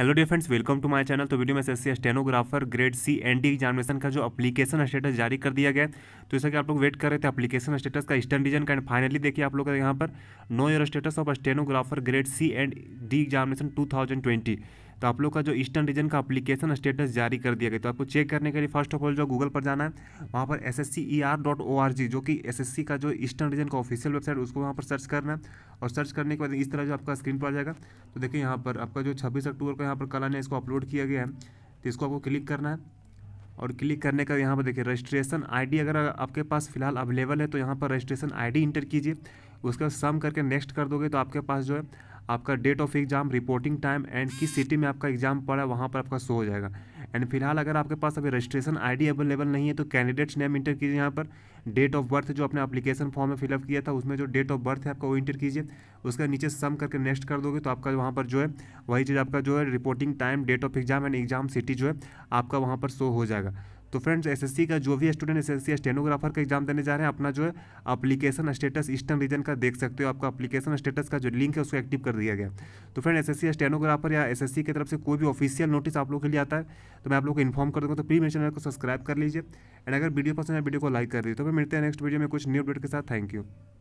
hello dear friends welcome to my channel तो video में S stenographer grade C and D examination का जो application status जारी कर दिया गया तो जैसा कि आप लोग वेट कर रहे थे एप्लीकेशन स्टेटस का ईस्टर्न रीजन का एंड फाइनली देखिए आप लोग का यहाँ पर know your status of stenographer grade C and D examination two तो आप लोग का जो ईस्टर्न रीजन का अपलीकेशन स्टेटस जारी कर दिया गया तो आपको चेक करने के लिए फर्स्ट ऑफ ऑल जो गूगल पर जाना है वहाँ पर एस एस e जो कि एस का जो ईस्टर्न रीजन का ऑफिशियल वेबसाइट उसको वहाँ पर सर्च करना है और सर्च करने के बाद इस तरह जो आपका स्क्रीन पर आ जाएगा तो देखिए यहाँ पर आपका जो छब्बीस अक्टूबर का यहाँ पर कला ने इसको अपलोड किया गया है तो इसको आपको क्लिक करना है और क्लिक करने का यहाँ पर देखिए रजिस्ट्रेशन आईडी अगर आपके पास फिलहाल अवेलेबल है तो यहाँ पर रजिस्ट्रेशन आईडी इंटर कीजिए उसका सम करके नेक्स्ट कर दोगे तो आपके पास जो है आपका date of exam reporting time and किस सिटी में आपका एग्ज़ाम पड़ा है वहाँ पर आपका शो हो जाएगा एंड फिलहाल अगर आपके पास अभी रजिस्ट्रेशन आईडी अवेलेबल नहीं है तो कैंडिडेट्स नेम इंटर कीजिए यहाँ पर डेट ऑफ बर्थ जो अपने अपलीकेशन फॉर्म में फिलअप किया था उसमें जो डेट ऑफ बर्थ है आपका वो इंटर कीजिए उसका नीचे सम करके नेक्स्ट कर दोगे तो आपका वहाँ पर जो है वही चीज़ आपका जो है reporting time date of exam and exam city जो है आपका वहाँ पर शो हो जाएगा तो फ्रेंड्स एसएससी का जो भी स्टूडेंट एसएससी स्टेनोग्राफर का एग्जाम देने जा रहे हैं अपना जो है अपलीकेशन स्टेटस ईस्टर्न रीजन का देख सकते हो आपका अपलीकेशन स्टेटस का जो लिंक है उसको एक्टिव कर दिया गया तो फ्रेंड एस सी स्टेनोग्राफर या एस की तरफ से कोई भी ऑफिशियल नोटिस आप लोग के लिए आता है तो मैं आप लोग को इन्फॉर्म कर दूँगा तो प्लीज मेरे चैनल को सब्सक्राइब कर लीजिए एंड अगर वीडियो पसंद है वीडियो को लाइक कर दीजिए तो फिर मिलते हैं नेक्स्ट वीडियो में कुछ न्यू अपडेट के साथ थैंक यू